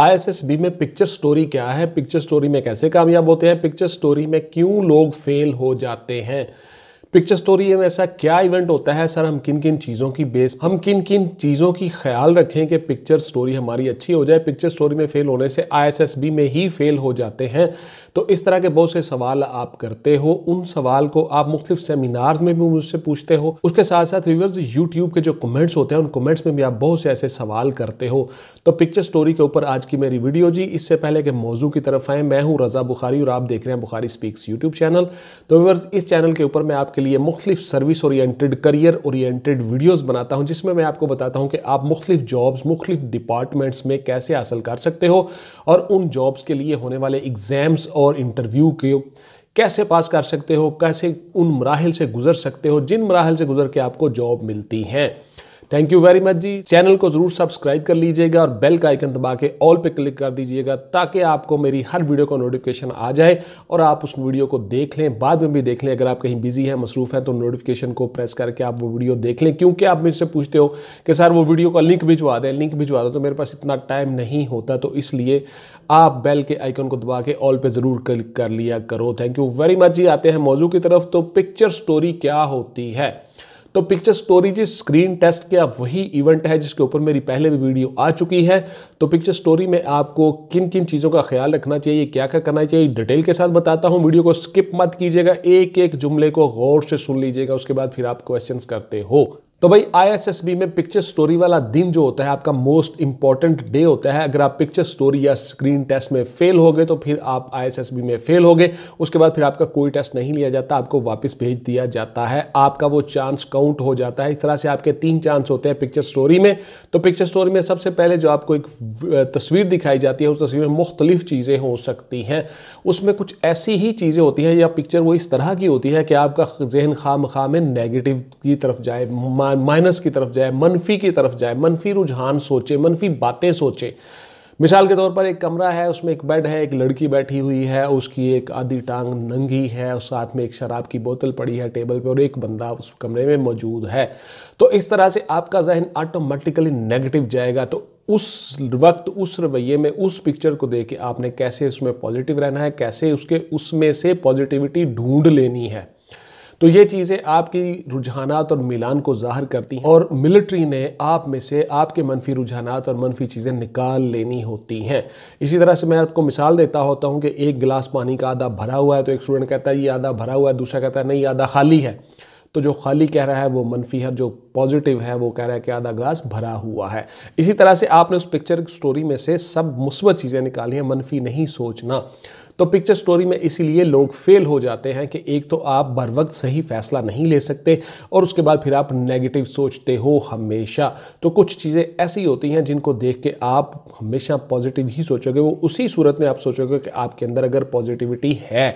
ISSB में picture story क्या है पिक्चर स्टोरी में कैसे कामयाब होते हैं पिक्चर स्टोरी में क्यों लोग फेल हो जाते हैं पिक्चर स्टोरी में ऐसा क्या इवेंट होता है सर हम किन किन चीज़ों की बेस हम किन किन चीज़ों की ख्याल रखें कि पिक्चर स्टोरी हमारी अच्छी हो जाए पिक्चर स्टोरी में फेल होने से आईएसएसबी में ही फेल हो जाते हैं तो इस तरह के बहुत से सवाल आप करते हो उन सवाल को आप मुख्तु सेमिनार्स में भी मुझसे पूछते हो उसके साथ साथ व्यूवर्स यूट्यूब के जो कमेंट्स होते हैं उन कमेंट्स में भी आप बहुत से ऐसे सवाल करते हो तो पिक्चर स्टोरी के ऊपर आज की मेरी वीडियो जी इससे पहले के मौजू की तरफ आए मैं हूँ रजा बुखारी और आप देख रहे हैं बुखारी स्पीक्स यूट्यूब चैनल तो व्यूवर्स इस चैनल के ऊपर मैं आपके लिए मुख्तलिफ service oriented career oriented videos बनाता हूं जिसमें मैं आपको बताता हूं कि आप मुख्तलिफ जॉब्स मुख्तलिफ डिपार्टमेंट्स में कैसे हासिल कर सकते हो और उन जॉब्स के लिए होने वाले एग्ज़ाम्स और इंटरव्यू के कैसे पास कर सकते हो कैसे उन मराहल से गुजर सकते हो जिन मराहल से गुजर के आपको जॉब मिलती हैं thank you very much ji channel को जरूर सब्सक्राइब कर लीजिएगा और बेल का आइकन दबा के ऑल पे क्लिक कर दीजिएगा ताकि आपको मेरी हर वीडियो का नोटिफिकेशन आ जाए और आप उस वीडियो को देख लें बाद में भी देख लें अगर आप कहीं बिजी हैं मसरूफ़ हैं तो नोटिफिकेशन को प्रेस करके आप वो वीडियो देख लें क्योंकि आप मुझसे पूछते हो कि सर वो वीडियो का लिंक भिजवा दें लिंक भिजवा दें तो मेरे पास इतना टाइम नहीं होता तो इसलिए आप बेल के आइकन को दबा के ऑल पे ज़रूर क्लिक कर लिया करो thank you very much ji आते हैं मौजू की तरफ तो पिक्चर स्टोरी क्या होती है तो पिक्चर स्टोरेज स्क्रीन टेस्ट क्या वही इवेंट है जिसके ऊपर मेरी पहले भी वीडियो आ चुकी है तो पिक्चर स्टोरी में आपको किन किन चीज़ों का ख्याल रखना चाहिए क्या क्या करना चाहिए डिटेल के साथ बताता हूँ वीडियो को स्किप मत कीजिएगा एक एक जुमले को गौर से सुन लीजिएगा उसके बाद फिर आप क्वेश्चन करते हो तो भाई आईएसएसबी में पिक्चर स्टोरी वाला दिन जो होता है आपका मोस्ट इंपॉर्टेंट डे होता है अगर आप पिक्चर स्टोरी या स्क्रीन टेस्ट में फेल हो गए तो फिर आप आईएसएसबी में फेल हो गए उसके बाद फिर आपका कोई टेस्ट नहीं लिया जाता आपको वापस भेज दिया जाता है आपका वो चांस काउंट हो जाता है इस तरह से आपके तीन चांस होते हैं पिक्चर स्टोरी में तो पिक्चर स्टोरी में सबसे पहले जो आपको एक तस्वीर दिखाई जाती है उस तस्वीर में मुख्तलिफ चीज़ें हो सकती हैं उसमें कुछ ऐसी ही चीज़ें होती हैं या पिक्चर वो इस तरह की होती है कि आपका जहन खाम खाम नेगेटिव की तरफ जाए माइनस की तरफ जाए मनफी की तरफ जाए मनफी रुझान सोचे मनफी बातें सोचे मिसाल के तौर पर एक कमरा है उसमें एक बेड है एक लड़की बैठी हुई है उसकी एक आधी टांग नंगी है उस साथ में एक शराब की बोतल पड़ी है टेबल पे और एक बंदा उस कमरे में मौजूद है तो इस तरह से आपका जहन ऑटोमेटिकली नेगेटिव जाएगा तो उस वक्त उस रवैये में उस पिक्चर को देख के आपने कैसे उसमें पॉजिटिव रहना है कैसे उसके उसमें से पॉजिटिविटी ढूंढ लेनी है तो ये चीज़ें आपकी रुझानात और मिलान को ज़ाहिर करती हैं और मिलिट्री ने आप में से आपके मनफी रुझानात और मनफी चीज़ें निकाल लेनी होती हैं इसी तरह से मैं आपको मिसाल देता होता हूँ कि एक गिलास पानी का आधा भरा हुआ है तो एक स्टूडेंट कहता है ये आधा भरा हुआ है दूसरा कहता है नहीं आधा खाली है तो जो खाली कह रहा है वो मनफी है जो पॉजिटिव है वो कह रहा है कि आधा ग्लास भरा हुआ है इसी तरह से आपने उस पिक्चर स्टोरी में से सब मुस्बत चीज़ें निकाली हैं मनफी नहीं सोचना तो पिक्चर स्टोरी में इसीलिए लोग फेल हो जाते हैं कि एक तो आप बर वक्त सही फैसला नहीं ले सकते और उसके बाद फिर आप नेगेटिव सोचते हो हमेशा तो कुछ चीज़ें ऐसी होती हैं जिनको देख के आप हमेशा पॉजिटिव ही सोचोगे वो उसी सूरत में आप सोचोगे कि आपके अंदर अगर पॉजिटिविटी है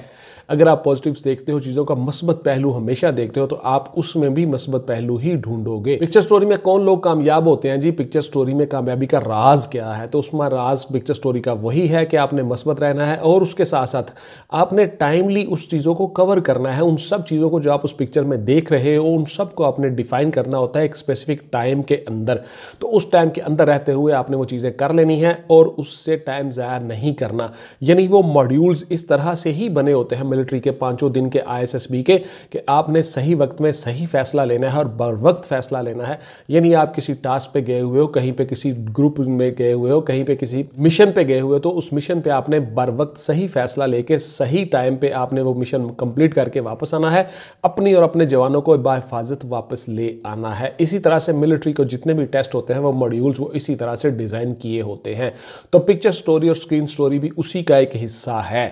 अगर आप पॉजिटिव देखते हो चीज़ों का मस्बत पहलू हमेशा देखते हो तो आप उसमें भी मस्बत पहलू ही ढूंढोगे पिक्चर स्टोरी में कौन लोग कामयाब होते हैं जी पिक्चर स्टोरी में कामयाबी का राज क्या है तो उसमें राज पिक्चर स्टोरी का वही है कि आपने मस्बत रहना है और उसके साथ साथ आपने टाइमली उस चीज़ों को कवर करना है उन सब चीज़ों को जो आप उस पिक्चर में देख रहे हो उन सब को आपने डिफाइन करना होता है एक स्पेसिफिक टाइम के अंदर तो उस टाइम के अंदर रहते हुए आपने वो चीज़ें कर लेनी है और उससे टाइम ज़ाया नहीं करना यानी वो मॉड्यूल्स इस तरह से ही बने होते हैं मिलिट्री के पाँचों दिन के आईएसएसबी के कि आपने सही वक्त में सही फैसला लेना है और बर वक्त फैसला लेना है यानी आप किसी टास्क पे गए हुए हो कहीं पे किसी ग्रुप में गए हुए हो कहीं पे किसी मिशन पे गए हुए हो तो उस मिशन पे आपने बर वक्त सही फैसला लेके सही टाइम पे आपने वो मिशन कंप्लीट करके वापस आना है अपनी और अपने जवानों को बाहिफाजत वापस ले आना है इसी तरह से मिलिट्री को जितने भी टेस्ट होते हैं वो मॉड्यूल्स वो इसी तरह से डिज़ाइन किए होते हैं तो पिक्चर स्टोरी और स्क्रीन स्टोरी भी उसी का एक हिस्सा है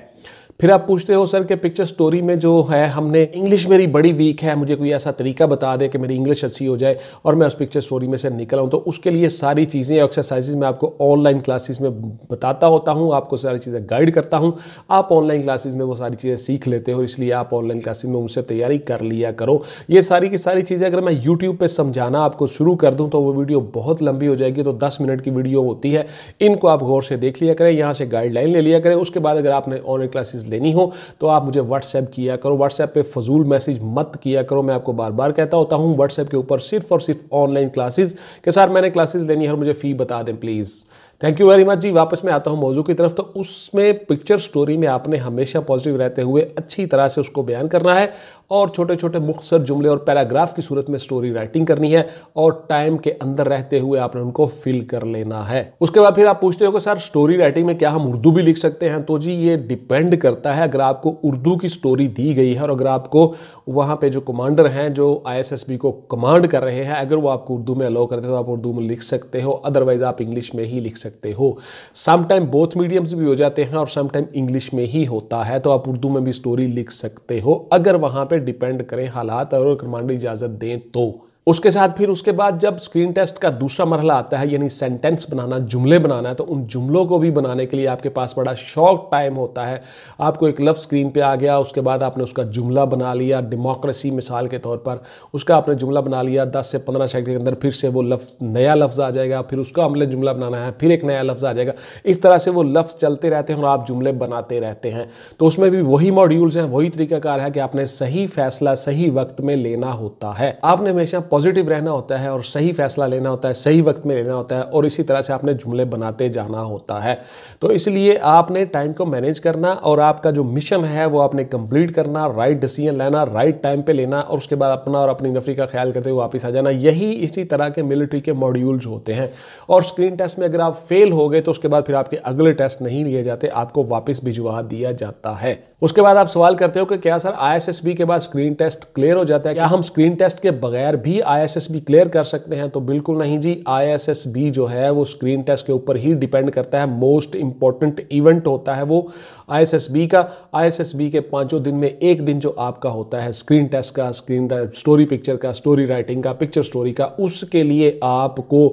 फिर आप पूछते हो सर कि पिक्चर स्टोरी में जो है हमने इंग्लिश मेरी बड़ी वीक है मुझे कोई ऐसा तरीका बता दे कि मेरी इंग्लिश अच्छी हो जाए और मैं उस पिक्चर स्टोरी में से निकल आऊँ तो उसके लिए सारी चीज़ें एक्सरसाइजेज मैं आपको ऑनलाइन क्लासेस में बताता होता हूँ आपको सारी चीज़ें गाइड करता हूँ आप ऑनलाइन क्लासेज में वो सारी चीज़ें सीख लेते हो इसलिए आप ऑनलाइन क्लासेज में उनसे तैयारी कर लिया करो ये सारी की सारी चीज़ें अगर मैं यूट्यूब पर समझाना आपको शुरू कर दूँ तो वो वीडियो बहुत लंबी हो जाएगी तो दस मिनट की वीडियो होती है इनको आप गौर से देख लिया करें यहाँ से गाइडलाइन ले लिया करें उसके बाद अगर आपने ऑनलाइन क्लासेज क्लासेस लेनी हो तो आप मुझे व्हाट्सएप किया करो व्हाट्सएप पे फजूल मैसेज मत किया करो मैं आपको बार बार कहता होता हूँ व्हाट्सएप के ऊपर सिर्फ और सिर्फ ऑनलाइन क्लासेज के सर मैंने क्लासेज लेनी है और मुझे फ़ी बता दें please thank you very much ji वापस मैं आता हूँ मौजू की तरफ तो उसमें पिक्चर स्टोरी में आपने हमेशा पॉजिटिव रहते हुए अच्छी तरह से उसको बयान करना है और छोटे छोटे मुख्तर जुमले और पैराग्राफ की सूरत में स्टोरी राइटिंग करनी है और टाइम के अंदर रहते हुए आपने उनको फिल कर लेना है उसके बाद फिर आप पूछते हो कि सर स्टोरी राइटिंग में क्या हम उर्दू भी लिख सकते हैं तो जी ये डिपेंड करता है अगर आपको उर्दू की स्टोरी दी गई है और अगर आपको वहाँ पे जो कमांडर हैं जो आई को कमांड कर रहे हैं अगर वो आपको उर्दू में अलाउ करते हैं तो आप उर्दू में लिख सकते हो अदरवाइज आप इंग्लिश में ही लिख सकते हो समटाइम बोथ मीडियम्स भी हो जाते हैं और समटाइम इंग्लिश में ही होता है तो आप उर्दू में भी स्टोरी लिख सकते हो अगर वहाँ पर डिपेंड करें हालात और कमांडो इजाज़त दें तो उसके साथ फिर उसके बाद जब स्क्रीन टेस्ट का दूसरा मरहला आता है यानी सेंटेंस बनाना जुमले बनाना है तो उन जुमलों को भी बनाने के लिए आपके पास बड़ा शॉर्ट टाइम होता है आपको एक लफ्ज़ स्क्रीन पे आ गया उसके बाद आपने उसका जुमला बना लिया डेमोक्रेसी मिसाल के तौर पर उसका आपने जुमला बना लिया दस से पंद्रह सेकेंड के अंदर फिर से वो लफ्ज़ नया लफ्ज़ आ जाएगा फिर उसका हमने जुमला बनाना है फिर एक नया लफ्ज़ आ जाएगा इस तरह से वो लफ्ज़ चलते रहते हैं और आप जुमले बनाते रहते हैं तो उसमें भी वही मॉड्यूल्स हैं वही तरीकाकार है कि आपने सही फैसला सही वक्त में लेना होता है आपने हमेशा पॉजिटिव रहना होता है और सही फैसला लेना होता है सही वक्त में लेना होता है और इसी तरह से आपने जुमले बनाते जाना होता है तो इसलिए आपने टाइम को मैनेज करना और आपका जो मिशन है वो आपने कंप्लीट करना राइट डिसीजन लेना राइट टाइम पे लेना और उसके बाद अपना और अपनी नफरी का ख्याल करते हुए वापस आ जाना यही इसी तरह के मिलिट्री के मॉड्यूल्स होते हैं और स्क्रीन टेस्ट में अगर आप फेल हो गए तो उसके बाद फिर आपके अगले टेस्ट नहीं लिए जाते आपको वापस भिजवा दिया जाता है उसके बाद आप सवाल करते हो कि क्या सर आई के बाद स्क्रीन टेस्ट क्लियर हो जाता है क्या हम स्क्रीन टेस्ट के बगैर भी आईएसएसबी क्लियर कर सकते हैं तो बिल्कुल नहीं जी आईएसएसबी जो है वो स्क्रीन टेस्ट के ऊपर ही डिपेंड करता है मोस्ट इंपॉर्टेंट इवेंट होता है वो आईएसएसबी का आईएसएसबी के पांचों दिन में एक दिन जो आपका होता है स्क्रीन टेस्ट का स्क्रीन स्टोरी पिक्चर का स्टोरी राइटिंग का पिक्चर स्टोरी का उसके लिए आपको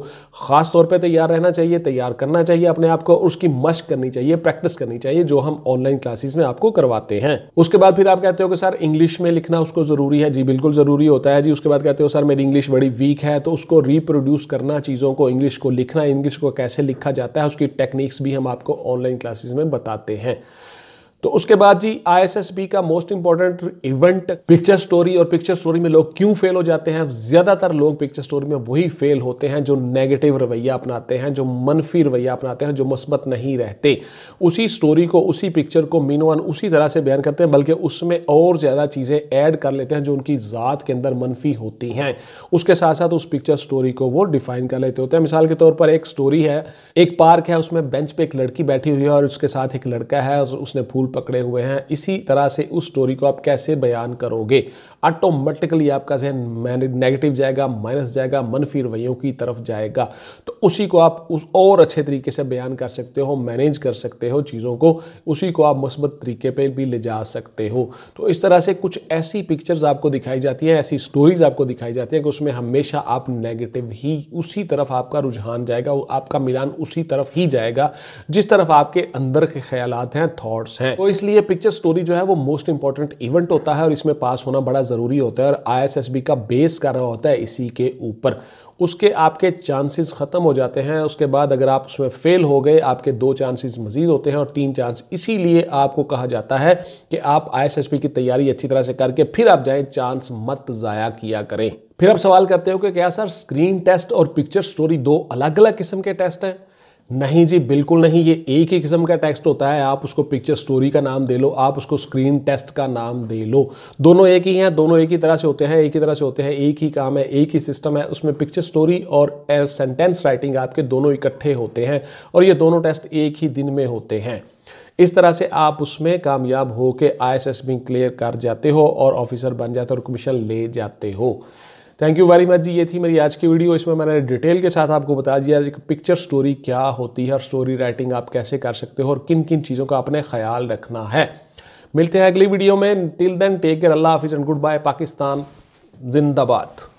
ख़ास तौर पर तैयार रहना चाहिए तैयार करना चाहिए अपने आप को उसकी मश्क करनी चाहिए प्रैक्टिस करनी चाहिए जो हम ऑनलाइन क्लासेस में आपको करवाते हैं उसके बाद फिर आप कहते हो कि सर इंग्लिश में लिखना उसको ज़रूरी है जी बिल्कुल ज़रूरी होता है जी उसके बाद कहते हो सर मेरी इंग्लिश बड़ी वीक है तो उसको रिप्रोड्यूस करना चीज़ों को इंग्लिश को लिखना इंग्लिश को कैसे लिखा जाता है उसकी टेक्निक्स भी हम आपको ऑनलाइन क्लासेस में बताते हैं तो उसके बाद जी आईएसएसबी का most important event picture story और पिक्चर स्टोरी में लोग क्यों फेल हो जाते हैं ज्यादातर लोग पिक्चर स्टोरी में वही फेल होते हैं जो नेगेटिव रवैया अपनाते हैं जो मनफी रवैया अपनाते हैं जो मुस्बत नहीं रहते उसी स्टोरी को उसी पिक्चर को मीनोन उसी तरह से बयान करते हैं बल्कि उसमें और ज़्यादा चीज़ें ऐड कर लेते हैं जो उनकी ज़ात के अंदर मनफी होती हैं उसके साथ साथ उस पिक्चर स्टोरी को वो डिफाइन कर लेते होते हैं मिसाल के तौर पर एक स्टोरी है एक पार्क है उसमें बेंच पे एक लड़की बैठी हुई है और उसके साथ एक लड़का है उसने फूल पकड़े हुए हैं इसी तरह से उस स्टोरी को आप कैसे बयान करोगे ऑटोमेटिकली आपका जहन नेगेटिव जाएगा माइनस जाएगा मनफी रवैयों की तरफ जाएगा तो उसी को आप उस और अच्छे तरीके से बयान कर सकते हो मैनेज कर सकते हो चीज़ों को उसी को आप मुस्बत तरीके पर भी ले जा सकते हो तो इस तरह से कुछ ऐसी पिक्चर्स आपको दिखाई जाती हैं ऐसी स्टोरीज आपको दिखाई जाती हैं कि उसमें हमेशा आप नेगेटिव ही उसी तरफ आपका रुझान जाएगा आपका मिलान उसी तरफ ही जाएगा जिस तरफ आपके अंदर के ख्याल हैं थाट्स हैं तो इसलिए पिक्चर स्टोरी जो है वो मोस्ट इंपॉर्टेंट इवेंट होता है और इसमें पास होना बड़ा ज़रूरी होता है और आईएसएसबी का बेस कर रहा होता है इसी के ऊपर उसके आपके चांसेस ख़त्म हो जाते हैं उसके बाद अगर आप उसमें फ़ेल हो गए आपके दो चांसेस मज़ीद होते हैं और तीन चांस इसीलिए आपको कहा जाता है कि आप आईएसएसबी की तैयारी अच्छी तरह से करके फिर आप जाएँ चांस मत ज़ाया किया करें फिर आप सवाल करते हो कि क्या सर स्क्रीन टेस्ट और पिक्चर स्टोरी दो अलग अलग किस्म के टेस्ट हैं नहीं जी बिल्कुल नहीं ये एक ही किस्म का टेक्स्ट होता है आप उसको पिक्चर स्टोरी का नाम दे लो आप उसको स्क्रीन टेस्ट का नाम दे लो दोनों एक ही हैं दोनों एक ही तरह से होते हैं एक ही तरह से होते हैं एक ही काम है एक ही सिस्टम है उसमें पिक्चर स्टोरी और सेंटेंस राइटिंग आपके दोनों इकट्ठे होते हैं और ये दोनों टेस्ट एक ही दिन में होते हैं इस तरह से आप उसमें कामयाब होकर आई एस एस क्लियर कर जाते हो और ऑफिसर बन जाते हो और कमीशन ले जाते हो thank you very much ji ये थी मेरी आज की वीडियो इसमें मैंने डिटेल के साथ आपको बता दिया एक पिक्चर स्टोरी क्या होती है और स्टोरी राइटिंग आप कैसे कर सकते हो और किन किन चीज़ों का अपने ख्याल रखना है मिलते हैं अगली वीडियो में टिल देन टेक केयर अल्लाह हाफिज़ एंड गुड बाय पाकिस्तान जिंदाबाद